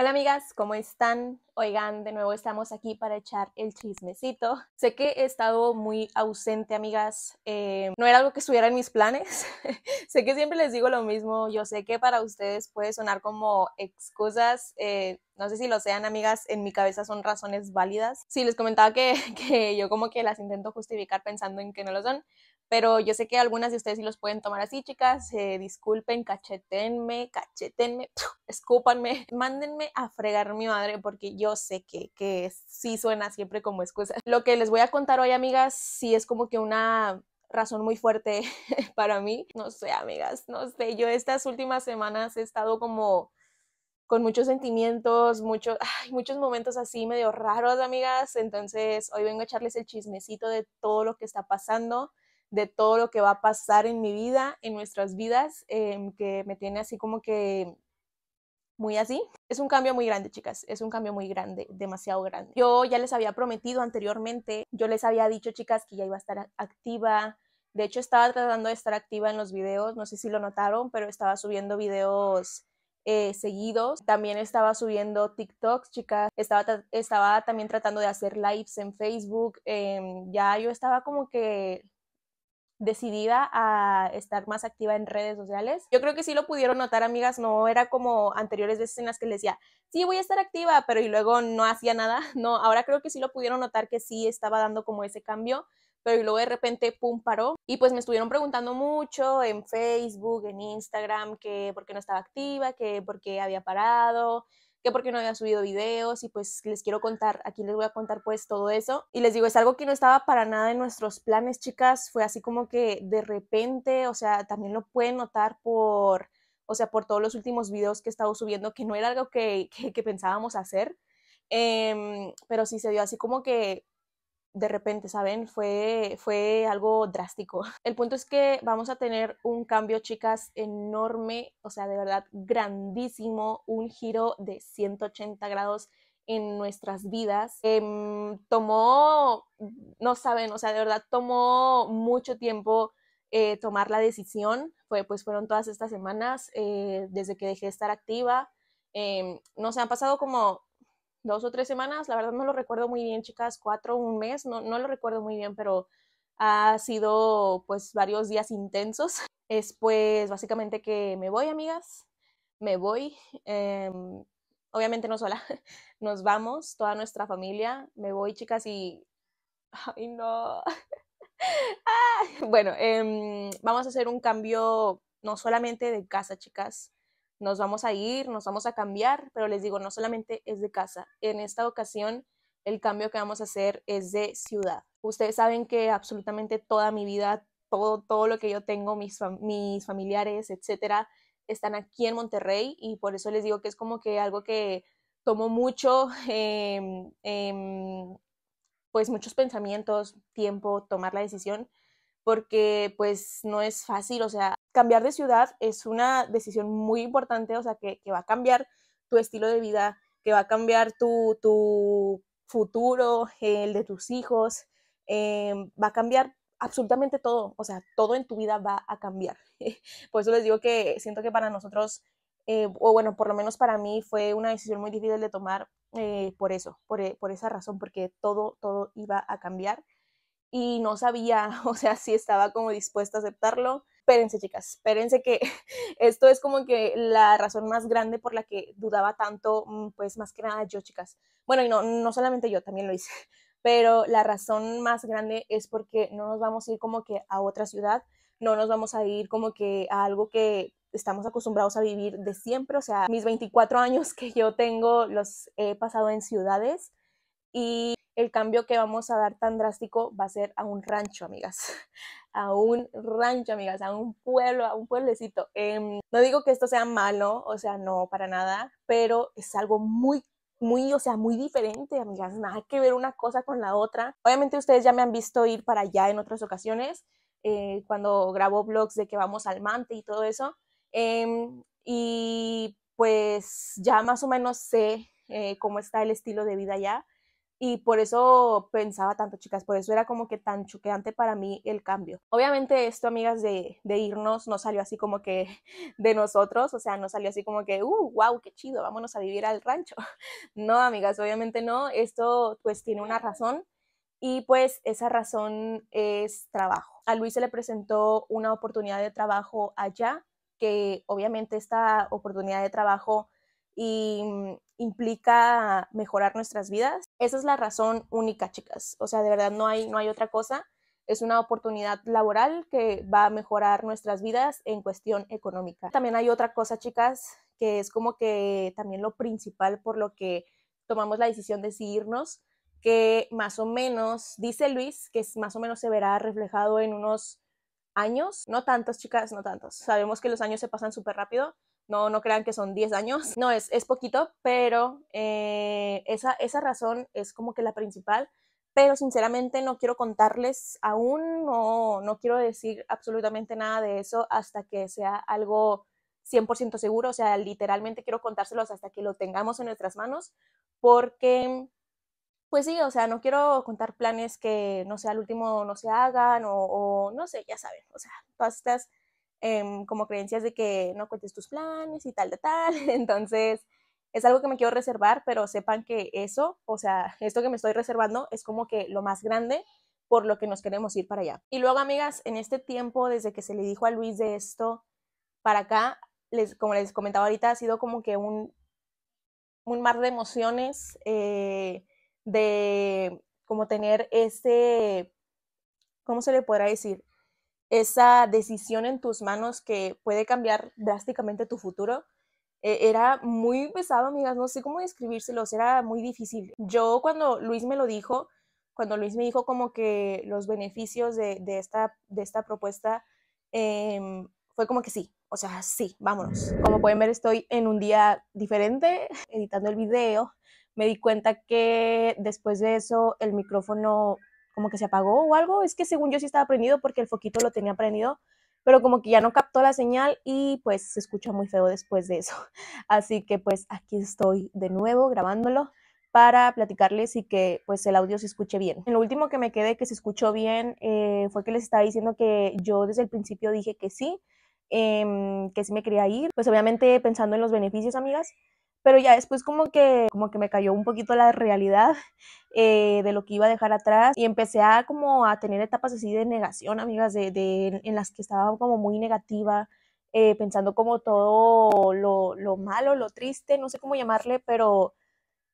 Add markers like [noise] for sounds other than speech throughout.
Hola amigas, ¿cómo están? Oigan, de nuevo estamos aquí para echar el chismecito. Sé que he estado muy ausente, amigas. Eh, no era algo que estuviera en mis planes. [laughs] sé que siempre les digo lo mismo. Yo sé que para ustedes puede sonar como excusas. Eh, no sé si lo sean, amigas. En mi cabeza son razones válidas. Sí, les comentaba que [laughs] yo como que las intento justificar pensando en que no lo son pero yo sé que algunas de ustedes sí los pueden tomar así, chicas. se eh, disculpen, cachetenme, cachetenme, escúpanme, [laughs] mándenme a fregar mi madre porque yo sé que, que sí suena siempre como excusa. Lo que les voy a contar hoy, amigas, sí es como que una razón muy fuerte [laughs] para mí. No sé, amigas, no sé. Yo estas últimas semanas he estado como con muchos sentimientos, muchos, muchos momentos así medio raros, amigas. Entonces, hoy vengo a echarles el chismecito de todo lo que está pasando de todo lo que va a pasar en mi vida, en nuestras vidas, em, que me tiene así como que muy así. Es un cambio muy grande, chicas, es un cambio muy grande, demasiado grande. Yo ya les había prometido anteriormente, yo les había dicho, chicas, que ya iba a estar activa. De hecho, estaba tratando de estar activa en los videos, no sé si lo notaron, pero estaba subiendo videos eh, seguidos. También estaba subiendo TikToks, chicas. Estaba, estaba también tratando de hacer lives en Facebook. Em, ya yo estaba como que decidida a estar más activa en redes sociales. Yo creo que sí lo pudieron notar, amigas, no era como anteriores veces en las que les decía, sí, voy a estar activa, pero y luego no hacía nada. [laughs] No, ahora creo que sí lo pudieron notar que sí estaba dando como ese cambio, pero luego de repente, pum, paró. Y pues me estuvieron preguntando mucho en Facebook, en Instagram, que por qué no estaba activa, que por qué había parado porque no había subido videos y pues les quiero contar, aquí les voy a contar pues todo eso. Y les digo, es algo que no estaba para nada en nuestros planes, chicas, fue así como que de repente, o sea, también lo pueden notar por, o sea, por todos los últimos videos que he estado subiendo, que no era algo que, que, pensábamos hacer. Em, pero sí se dio así como que de repente, ¿saben? Fue, fue algo drástico. [laughs] El punto es que vamos a tener un cambio, chicas, enorme, o sea, de verdad, grandísimo, un giro de 180 grados en nuestras vidas. Em, tomó, no saben, o sea, de verdad, tomó mucho tiempo eh, tomar la decisión. Fue, pues fueron todas estas semanas, eh, desde que dejé de estar activa. Em, no se han pasado como dos o tres semanas, la verdad no lo recuerdo muy bien, chicas, cuatro, un mes, no, no lo recuerdo muy bien, pero ha sido pues varios días intensos. [laughs] Es pues básicamente que me voy, amigas, me voy, em, obviamente no sola, [laughs] nos vamos, toda nuestra familia, me voy, chicas, y... [laughs] ¡Ay, no! ah, bueno, em, vamos a hacer un cambio no solamente de casa, chicas, nos vamos a ir, nos vamos a cambiar, pero les digo, no solamente es de casa. En esta ocasión, el cambio que vamos a hacer es de ciudad. Ustedes saben que absolutamente toda mi vida, todo, todo lo que yo tengo, mis, familiares, etcétera, están aquí en Monterrey y por eso les digo que es como que algo que tomó mucho, [laughs] em, em, pues muchos pensamientos, tiempo, tomar la decisión, porque pues no es fácil, o sea, cambiar de ciudad es una decisión muy importante, o sea, que, va a cambiar tu estilo de vida, que va a cambiar tu, tu futuro, el de tus hijos, em, va a cambiar absolutamente todo, o sea, todo en tu vida va a cambiar. [laughs] Por eso les digo que siento que para nosotros, eh, o bueno, por lo menos para mí fue una decisión muy difícil de tomar eh, por eso, por, por esa razón, porque todo, todo iba a cambiar y no sabía, [laughs] o sea, si estaba como dispuesta a aceptarlo. Espérense, chicas, espérense que [laughs] esto es como que la razón más grande por la que dudaba tanto, mm, pues más que nada yo, chicas. Bueno, y no, no solamente yo, también lo hice, [laughs] pero la razón más grande es porque no nos vamos a ir como que a otra ciudad, no nos vamos a ir como que a algo que estamos acostumbrados a vivir de siempre, o sea, mis 24 años que yo tengo los he pasado en ciudades y el cambio que vamos a dar tan drástico va a ser a un rancho, amigas. [laughs] A un rancho, amigas, a un pueblo, a un pueblecito. Em, no digo que esto sea malo, o sea, no, para nada, pero es algo muy muy, o sea, muy diferente, amigas, nada que ver una cosa con la otra. Obviamente ustedes ya me han visto ir para allá en otras ocasiones, eh, cuando grabo vlogs de que vamos al Mante y todo eso. Em, y pues ya más o menos sé eh, cómo está el estilo de vida allá y por eso pensaba tanto, chicas, por eso era como que tan choqueante para mí el cambio. Obviamente esto, amigas, de, irnos no salió así como que [laughs] de nosotros, o sea, no salió así como que, uh, wow, qué chido, vámonos a vivir al rancho. [laughs] No, amigas, obviamente no, esto pues tiene una razón y pues esa razón es trabajo. A Luis se le presentó una oportunidad de trabajo allá, que obviamente esta oportunidad de trabajo mm, implica mejorar nuestras vidas esa es la razón única, chicas. O sea, de verdad no hay, no hay otra cosa. Es una oportunidad laboral que va a mejorar nuestras vidas en cuestión económica. También hay otra cosa, chicas, que es como que también lo principal por lo que tomamos la decisión de seguirnos, que más o menos, dice Luis, que más o menos se verá reflejado en unos años, no tantos chicas, no tantos. Sabemos que los años se pasan súper rápido, no, no crean que son 10 años, no, es, es poquito, pero eh, esa, razón es como que la principal pero sinceramente no quiero contarles aún, no, no quiero decir absolutamente nada de eso hasta que sea algo 100% seguro, o sea, literalmente quiero contárselos hasta que lo tengamos en nuestras manos, porque, pues sí, o sea, no quiero contar planes que, no sea el último no se hagan o, o no sé, ya saben, o sea, todas estas Em, como creencias de que no cuentes tus planes y tal, de tal. [laughs] Entonces, es algo que me quiero reservar, pero sepan que eso, o sea, esto que me estoy reservando es como que lo más grande por lo que nos queremos ir para allá. Y luego, amigas, en este tiempo, desde que se le dijo a Luis de esto para acá, les, como les comentaba ahorita, ha sido como que un, un mar de emociones, eh, de como tener ese, ¿cómo se le podrá decir? esa decisión en tus manos que puede cambiar drásticamente tu futuro. Eh, era muy pesado, amigas, no sé cómo describírselos, era muy difícil. Yo cuando Luis me lo dijo, cuando Luis me dijo como que los beneficios de, esta, de esta propuesta, em, fue como que sí, o sea, sí, vámonos. Como pueden ver, estoy en un día diferente [laughs] editando el video. Me di cuenta que después de eso el micrófono como que se apagó o algo. Es que según yo sí estaba prendido porque el foquito lo tenía prendido, pero como que ya no captó la señal y pues se escucha muy feo después de eso. [laughs] Así que pues aquí estoy de nuevo grabándolo para platicarles y que pues el audio se escuche bien. El lo último que me quedé que se escuchó bien eh, fue que les estaba diciendo que yo desde el principio dije que sí, em, que sí me quería ir, pues obviamente pensando en los beneficios, amigas, pero ya después como que, como que me cayó un poquito la realidad [laughs] eh, de lo que iba a dejar atrás y empecé a como a tener etapas así de negación, amigas, de, de en las que estaba como muy negativa, eh, pensando como todo lo, malo, lo triste, no sé cómo llamarle, pero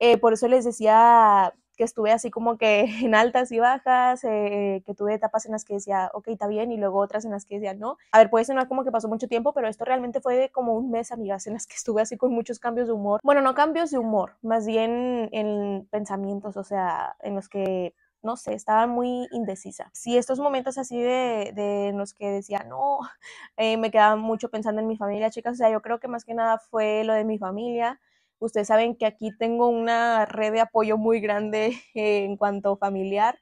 eh, por eso les decía que estuve así como que [laughs] en altas y bajas, eh, eh, que tuve etapas en las que decía, ok, está bien, y luego otras en las que decía, no. A ver, puede sonar como que pasó mucho tiempo, pero esto realmente fue como un mes, amigas, en las que estuve así con muchos cambios de humor. Bueno, no cambios de humor, más bien en pensamientos, o sea, en los que no sé, estaba muy indecisa. Si estos momentos así de, de los que decía, no, [laughs] eh, me quedaba mucho pensando en mi familia, chicas, o sea, yo creo que más que nada fue lo de mi familia, Ustedes saben que aquí tengo una red de apoyo muy grande [laughs] en cuanto familiar,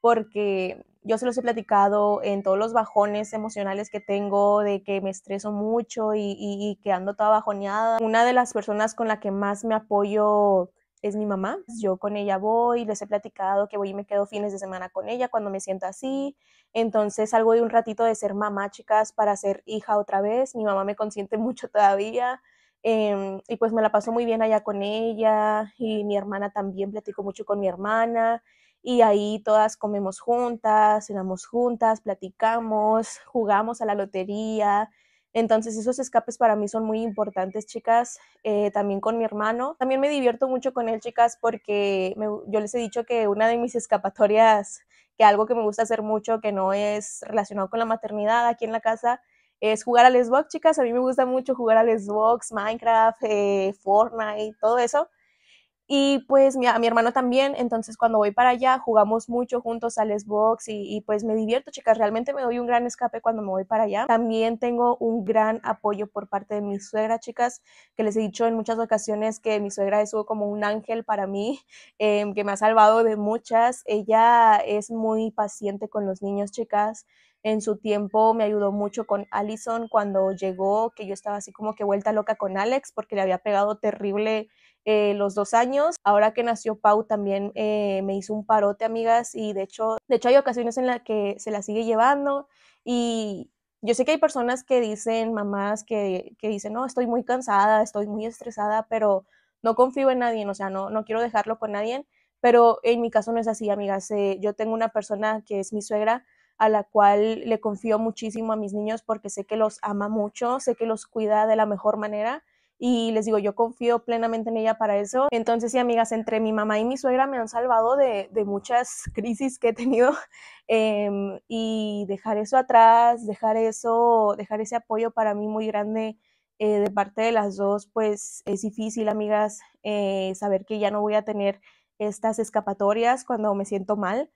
porque yo se los he platicado en todos los bajones emocionales que tengo, de que me estreso mucho y, que ando toda bajoneada. Una de las personas con la que más me apoyo es mi mamá. Yo con ella voy, les he platicado que voy y me quedo fines de semana con ella cuando me siento así. Entonces algo de un ratito de ser mamá, chicas, para ser hija otra vez. Mi mamá me consiente [laughs] mucho todavía. Em, y pues me la pasó muy bien allá con ella y mi hermana también, platico mucho con mi hermana y ahí todas comemos juntas, cenamos juntas, platicamos, jugamos a la lotería. Entonces esos escapes para mí son muy importantes, chicas, eh, también con mi hermano. También me divierto mucho con él, chicas, porque yo les he dicho que una de mis escapatorias, que algo que me gusta hacer mucho, que no es relacionado con la maternidad aquí en la casa, es jugar al Xbox, chicas. A mí me gusta mucho jugar al Xbox, Minecraft, eh, Fortnite, todo eso. Y pues a mi hermano también, entonces cuando voy para allá jugamos mucho juntos al Xbox y, pues me divierto, chicas, realmente me doy un gran escape cuando me voy para allá. También tengo un gran apoyo por parte de mi suegra, chicas, que les he dicho en muchas ocasiones que mi suegra es como un ángel para mí, [laughs] em, que me ha salvado de muchas. Ella es muy paciente con los niños, chicas. En su tiempo me ayudó mucho con Allison cuando llegó, que yo estaba así como que vuelta loca con Alex porque le había pegado terrible eh, los dos años. Ahora que nació Pau también eh, me hizo un parote, amigas, y de hecho, de hecho hay ocasiones en las que se la sigue llevando y, yo sé que hay personas que dicen, mamás, que, dicen, no, estoy muy cansada, estoy muy estresada, pero no confío en nadie, o sea, no, no quiero dejarlo con nadie, pero en mi caso no es así, amigas. Eh, yo tengo una persona que es mi suegra, a la cual le confío muchísimo a mis niños porque sé que los ama mucho, sé que los cuida de la mejor manera y les digo, yo confío plenamente en ella para eso. Entonces, sí, amigas, entre mi mamá y mi suegra me han salvado de, muchas [laughs] crisis que he tenido [laughs] em, y dejar eso atrás, dejar eso, dejar ese apoyo para mí muy grande eh, de parte de las dos, pues es difícil, amigas, eh, saber que ya no voy a tener estas escapatorias cuando me siento mal.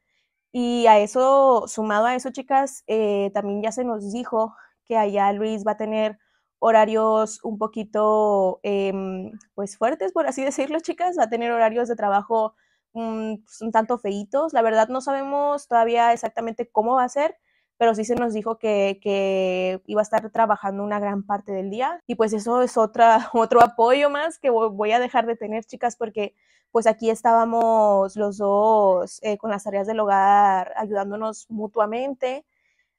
Y a eso, sumado a eso, chicas, eh, también ya se nos dijo que allá Luis va a tener horarios un poquito, em, pues fuertes, por así [laughs] decirlo, chicas. Va a tener horarios de trabajo mm, pues, un tanto feitos. La verdad no sabemos todavía exactamente cómo va a ser, pero sí se nos dijo que, iba a estar trabajando una gran parte del día y pues eso es otra, [laughs] otro apoyo más que voy a dejar de tener, chicas, porque pues aquí estábamos los dos eh, con las tareas del hogar ayudándonos mutuamente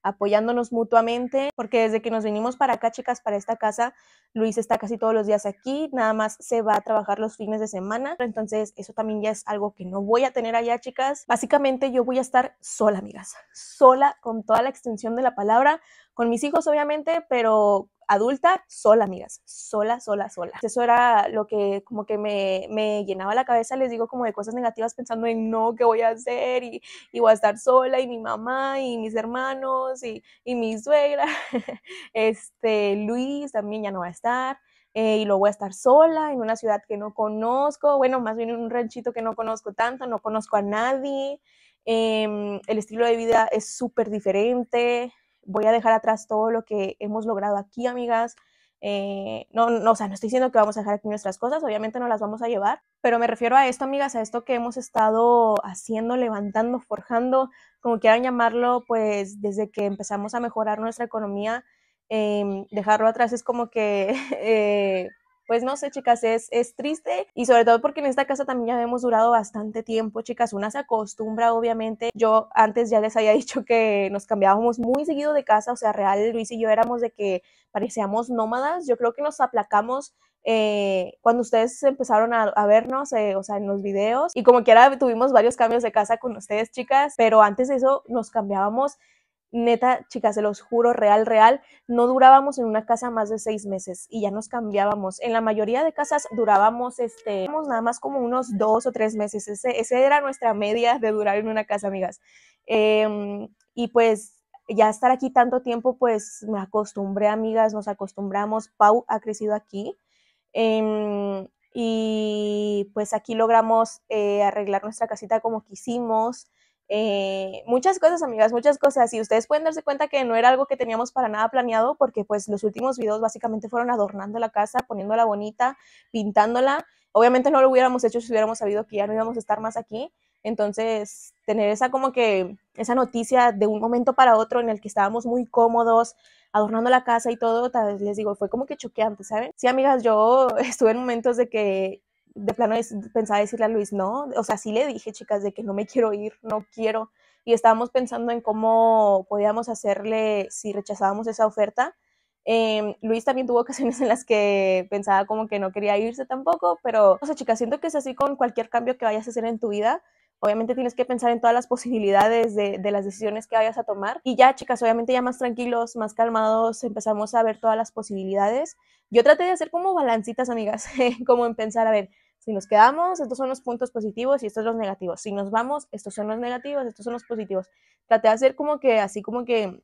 apoyándonos mutuamente, porque desde que nos vinimos para acá, chicas, para esta casa, Luis está casi todos los días aquí, nada más se va a trabajar los fines de semana, entonces eso también ya es algo que no voy a tener allá, chicas. Básicamente yo voy a estar sola, amigas, sola con toda la extensión de la palabra, con mis hijos obviamente, pero adulta, sola, amigas, sola, sola, sola. Eso era lo que como que me, llenaba la cabeza, les digo, como de cosas negativas pensando en no, ¿qué voy a hacer? Y, y voy a estar sola, y mi mamá, y mis hermanos, y, mi suegra, [laughs] este, Luis también ya no va a estar. Eh, y luego voy a estar sola en una ciudad que no conozco, bueno, más bien en un ranchito que no conozco tanto, no conozco a nadie, em, el estilo de vida es súper diferente, voy a dejar atrás todo lo que hemos logrado aquí, amigas. Eh, no, no, o sea, no estoy diciendo que vamos a dejar aquí nuestras cosas, obviamente no las vamos a llevar, pero me refiero a esto, amigas, a esto que hemos estado haciendo, levantando, forjando, como quieran llamarlo, pues desde que empezamos a mejorar nuestra economía, em, dejarlo atrás es como que [laughs] eh, pues no sé, chicas, es, es triste y sobre todo porque en esta casa también ya hemos durado bastante tiempo, chicas. Una se acostumbra, obviamente. Yo antes ya les había [laughs] dicho que nos cambiábamos muy seguido de casa, o sea, real, Luis y yo éramos de que parecíamos nómadas. Yo creo que nos aplacamos eh, cuando ustedes empezaron a, vernos, eh, o sea, en los videos, y como quiera tuvimos varios cambios de casa con ustedes, chicas, pero antes de eso nos cambiábamos neta, chicas, se los juro, real, real, no durábamos en una casa más de seis meses y ya nos cambiábamos. En la mayoría de casas durábamos, este, nada más como unos dos o tres meses. Ese, era nuestra media de durar en una casa, amigas. Em, y pues ya estar aquí tanto tiempo, pues me acostumbré, amigas, nos acostumbramos. Pau ha crecido aquí. Em, y pues aquí logramos eh, arreglar nuestra casita como quisimos. Eh, muchas cosas, amigas, muchas cosas. Y ustedes pueden darse cuenta que no era algo que teníamos para nada planeado, porque pues los últimos videos básicamente fueron adornando la casa, poniéndola bonita, pintándola. Obviamente no lo hubiéramos hecho si hubiéramos sabido que ya no íbamos a estar más aquí. Entonces, tener esa como que, esa noticia de un momento para otro en el que estábamos muy cómodos, adornando la casa y todo, tal vez les digo, fue como que choqueante, ¿saben? Sí, amigas, yo [laughs] estuve en momentos de que de plano pensaba decirle a Luis, no, o sea, sí le dije, chicas, de que no me quiero ir, no quiero. Y estábamos pensando en cómo podíamos hacerle si rechazábamos esa oferta. Em, Luis también tuvo [laughs] ocasiones en las que pensaba como que no quería irse tampoco, pero, o sea, chicas, siento que es así con cualquier cambio que vayas a hacer en tu vida. Obviamente tienes que pensar en todas las posibilidades de, de, las decisiones que vayas a tomar. Y ya, chicas, obviamente ya más tranquilos, más calmados, empezamos a ver todas las posibilidades. Yo traté de hacer como balancitas, amigas, [laughs] como en pensar, a ver, si nos quedamos, estos son los puntos positivos y estos son los negativos. Si nos vamos, estos son los negativos, estos son los positivos. Traté de hacer como que, así como que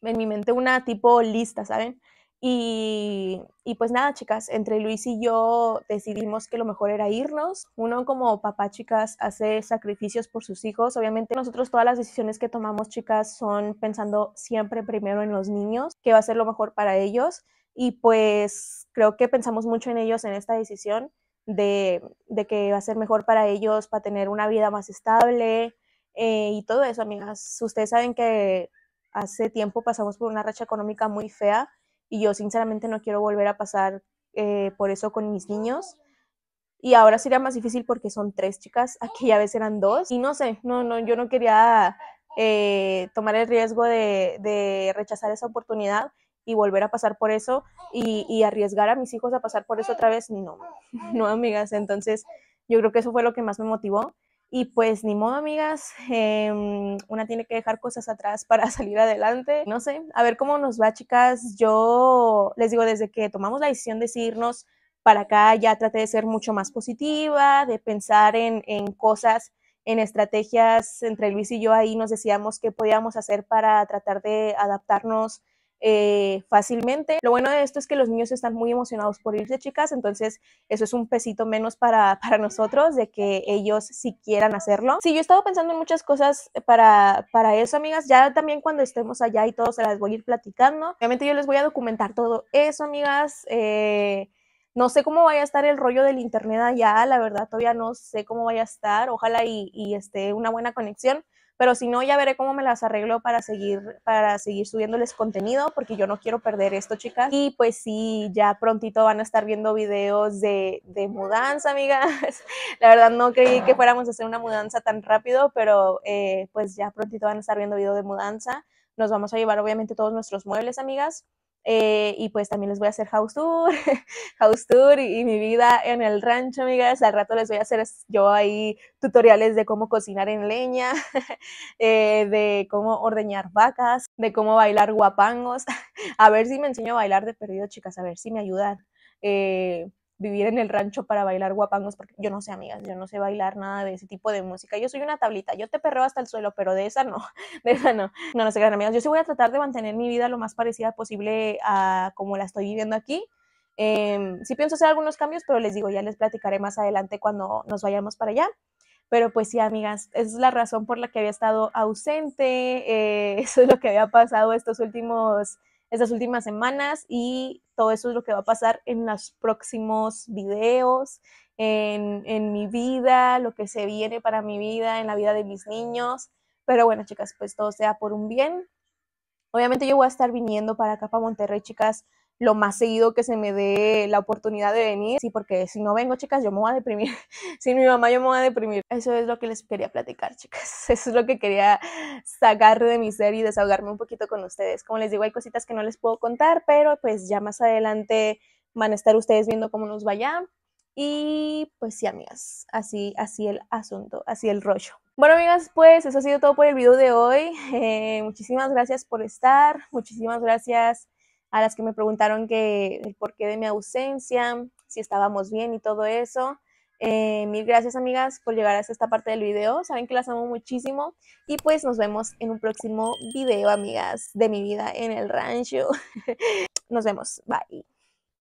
en mi mente una tipo lista, ¿saben? Y, y, pues nada, chicas, entre Luis y yo decidimos que lo mejor era irnos. Uno como papá, chicas, hace sacrificios por sus hijos. Obviamente nosotros todas las decisiones que tomamos, chicas, son pensando siempre primero en los niños, que va a ser lo mejor para ellos. Y pues creo que pensamos mucho en ellos en esta decisión de, de, que va a ser mejor para ellos, para tener una vida más estable eh, y todo eso, amigas. Ustedes saben que hace tiempo pasamos por una racha económica muy fea y yo sinceramente no quiero volver a pasar eh, por eso con mis niños. Y ahora sería más difícil porque son tres chicas, aquí a veces eran dos. Y no sé, no, no, yo no quería eh, tomar el riesgo de, rechazar esa oportunidad y volver a pasar por eso y, arriesgar a mis hijos a pasar por eso otra vez, no, [laughs] no, amigas. Entonces, yo creo que eso fue lo que más me motivó. Y pues ni modo, amigas, em, una tiene que dejar cosas atrás para [laughs] salir adelante. No sé, a ver cómo nos va, chicas. Yo les digo, desde que tomamos la decisión de irnos para acá, ya traté de ser mucho más positiva, de pensar en cosas en estrategias entre Luis y yo ahí nos decíamos qué podíamos hacer para tratar de adaptarnos eh, fácilmente. Lo bueno de esto es que los niños están muy emocionados por irse, chicas, entonces eso es un pesito menos para, nosotros de que ellos si quieran hacerlo. Sí, yo he estado pensando en muchas cosas para, para eso, amigas. Ya también cuando estemos allá y todo, se las voy a ir platicando. Obviamente yo les voy a documentar todo eso, amigas. Eh, no sé cómo vaya a estar el rollo del internet allá, la verdad todavía no sé cómo vaya a estar. Ojalá y, y esté una buena conexión pero si no, ya veré cómo me las arreglo para seguir, para seguir subiéndoles contenido, porque yo no quiero perder esto, chicas. Y pues sí, ya prontito van a estar viendo videos de, de mudanza, amigas. [laughs] La verdad no creí que fuéramos a hacer una mudanza tan rápido, pero eh, pues ya prontito van a estar viendo videos de mudanza. Nos vamos a llevar obviamente todos nuestros muebles, amigas. Eh, y pues también les voy a hacer house tour, [laughs] house tour y, mi vida en el rancho, amigas. Al rato les voy a hacer yo ahí tutoriales de cómo cocinar en leña, [laughs] eh, de cómo ordeñar vacas, de cómo bailar guapangos. [laughs] a ver si me enseño a bailar de perdido, chicas, a ver si me ayudan. Eh, vivir en el rancho para bailar guapangos, porque yo no sé, amigas, yo no sé bailar nada de ese tipo de música. Yo soy una tablita, yo te perreo hasta el suelo, pero de esa no, [laughs] de esa no. No, no sé, gran amigas, yo sí voy a tratar de mantener mi vida lo más parecida posible a como la estoy viviendo aquí. Em, sí pienso hacer algunos cambios, pero les digo, ya les platicaré más adelante cuando nos vayamos para allá. Pero pues sí, amigas, esa es la razón por la que había estado ausente, eh, [laughs] eso es lo que había pasado estos últimos estas últimas semanas y todo eso es lo que va a pasar en los próximos videos, en, mi vida, lo que se viene para mi vida, en la vida de mis niños. Pero bueno, chicas, pues todo sea por un bien. Obviamente yo voy a estar viniendo para acá, para Monterrey, chicas, lo más seguido que se me dé la oportunidad de venir. Sí, porque si no vengo, chicas, yo me voy a deprimir. [laughs] Sin mi mamá yo me voy a deprimir. Eso es lo que les quería platicar, chicas. [laughs] Eso es lo que quería sacar de mi ser y desahogarme un poquito con ustedes. Como les digo, hay cositas que no les puedo contar, pero pues ya más adelante van a estar ustedes viendo cómo nos vaya. Y pues sí, amigas, así, así el asunto, así el rollo. Bueno, amigas, pues eso ha sido todo por el video de hoy. [laughs] Eh, muchísimas gracias por estar, muchísimas gracias a las que me preguntaron que el porqué de mi ausencia, si estábamos bien y todo eso. Eh, mil gracias amigas por llegar hasta esta parte del video, saben que las amo muchísimo y pues nos vemos en un próximo video amigas de mi vida en el rancho. [laughs] nos vemos, bye.